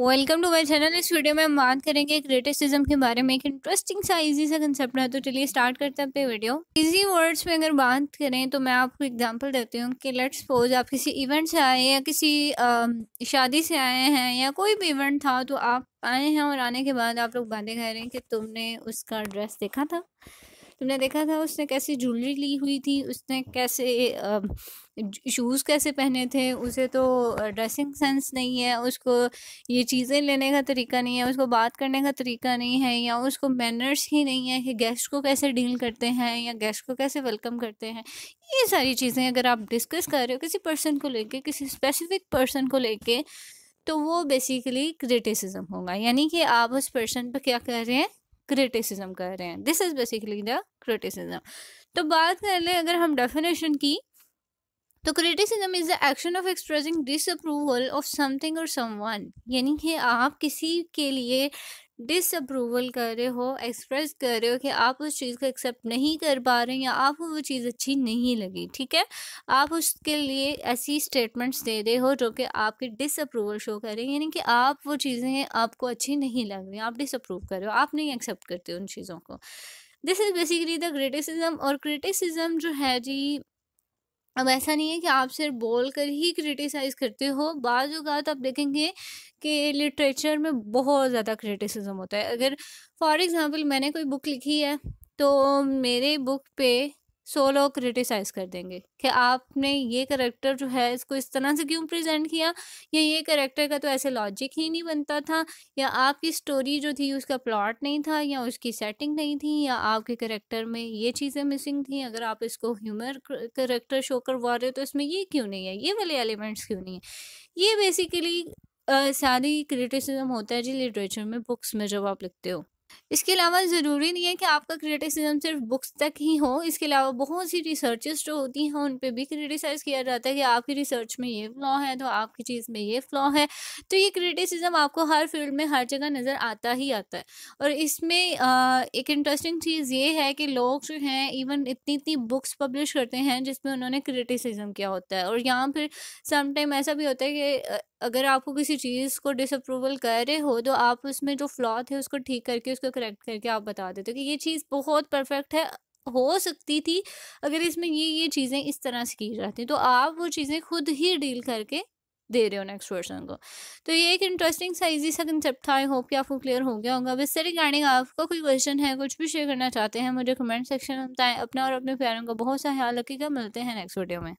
welcome to my channel इस video में हम बात करेंगे क्रिटिसिज्म के बारे में एक इंटरेस्टिंग सा इजी सा कंसेप्ट है तो चलिए स्टार्ट करते हैं अपने वीडियो इजी वर्ड्स में अगर बात करें तो मैं आपको एग्जांपल देती हूँ कि लेट्स सपोज आप किसी इवेंट से आए या किसी आ, शादी से आए हैं या कोई भी इवेंट था तो आप आए हैं और आने के बाद आप लोग बातें कह रहे हैं कि तुमने उसका ड्रेस देखा था तुमने देखा था उसने कैसी ज्वेलरी ली हुई थी उसने कैसे शूज़ कैसे पहने थे उसे तो ड्रेसिंग सेंस नहीं है उसको ये चीज़ें लेने का तरीका नहीं है उसको बात करने का तरीका नहीं है या उसको मैनर्स ही नहीं है कि गेस्ट को कैसे डील करते हैं या गेस्ट को कैसे वेलकम करते हैं ये सारी चीज़ें अगर आप डिस्कस कर रहे हो किसी पर्सन को लेके किसी स्पेसिफिक पर्सन को लेके तो वो बेसिकली क्रिटिसिज्म होगा यानी कि आप उस पर्सन पर क्या कर रहे हैं क्रिटिसिज्म कर रहे हैं this is basically the criticism तो बात कर लें अगर हम डेफिनेशन की तो criticism is the action of expressing disapproval of something और समवन यानी कि आप किसी के लिए डिसअप्रूवल कर रहे हो एक्सप्रेस कर रहे हो कि आप उस चीज़ को एक्सेप्ट नहीं कर पा रहे या आपको वो चीज़ अच्छी नहीं लगी ठीक है आप उसके लिए ऐसी स्टेटमेंट्स दे रहे हो जो कि आपके डिसअप्रूवल शो करें यानी कि आप वो चीज़ें आपको अच्छी नहीं लग रही आप डिसअप्रूव कर रहे हो आप नहीं एक्सेप्ट करते उन चीज़ों को this is basically the criticism और क्रिटिसिज्म जो है जी अब ऐसा नहीं है कि आप सिर्फ बोल कर ही क्रिटिसाइज़ करते हो बाज़ अवत आप देखेंगे कि लिटरेचर में बहुत ज़्यादा क्रिटिसिज्म होता है अगर फॉर एग्ज़ाम्पल मैंने कोई बुक लिखी है तो मेरे बुक पे सो लोग क्रिटिसाइज कर देंगे कि आपने ये करेक्टर जो है इसको इस तरह से क्यों प्रेजेंट किया या ये करेक्टर का तो ऐसे लॉजिक ही नहीं बनता था या आपकी स्टोरी जो थी उसका प्लॉट नहीं था या उसकी सेटिंग नहीं थी या आपके करेक्टर में ये चीज़ें मिसिंग थी अगर आप इसको ह्यूमर करेक्टर शो करवा रहे हो तो इसमें ये क्यों नहीं है ये वाले एलिमेंट्स क्यों नहीं है ये बेसिकली सारी क्रिटिसिज्म होता है जी लिटरेचर में बुक्स में जब आप लिखते हो इसके अलावा ज़रूरी नहीं है कि आपका क्रिटिसिज्म सिर्फ बुक्स तक ही हो इसके अलावा बहुत सी रिसर्चेस जो होती हैं उन पर भी क्रिटिसाइज़ किया जाता है कि आपकी रिसर्च में ये फ़्लॉ है तो आपकी चीज़ में ये फ़्लॉ है तो ये क्रिटिसिज्म आपको हर फील्ड में हर जगह नज़र आता ही आता है और इसमें एक इंटरेस्टिंग चीज़ ये है कि लोग जो हैं इवन इतनी इतनी बुक्स पब्लिश करते हैं जिसमें उन्होंने क्रिटिसिज्म किया होता है और यहाँ पर समटाइम ऐसा भी होता है कि अगर आपको किसी चीज़ को डिसअप्रूवल कर रहे हो तो आप उसमें जो फ्लॉ थे उसको ठीक करके उसको करेक्ट करके आप बता देते हो कि ये चीज़ बहुत परफेक्ट है हो सकती थी अगर इसमें ये ये चीज़ें इस तरह से की जाती तो आप वो चीज़ें खुद ही डील करके दे रहे हो नेक्स्ट पर्सन को तो ये एक इंटरेस्टिंग सा इजी सा कंसेप्ट था आई होप कि आपको क्लियर हो गया होगा वैसे रिगार्डिंग आपका कोई क्वेश्चन है कुछ भी शेयर करना चाहते हैं मुझे कमेंट सेक्शन में बताएं अपना और अपने प्यारों का बहुत सा ख्याल रखिएगा मिलते हैं नेक्स्ट वीडियो में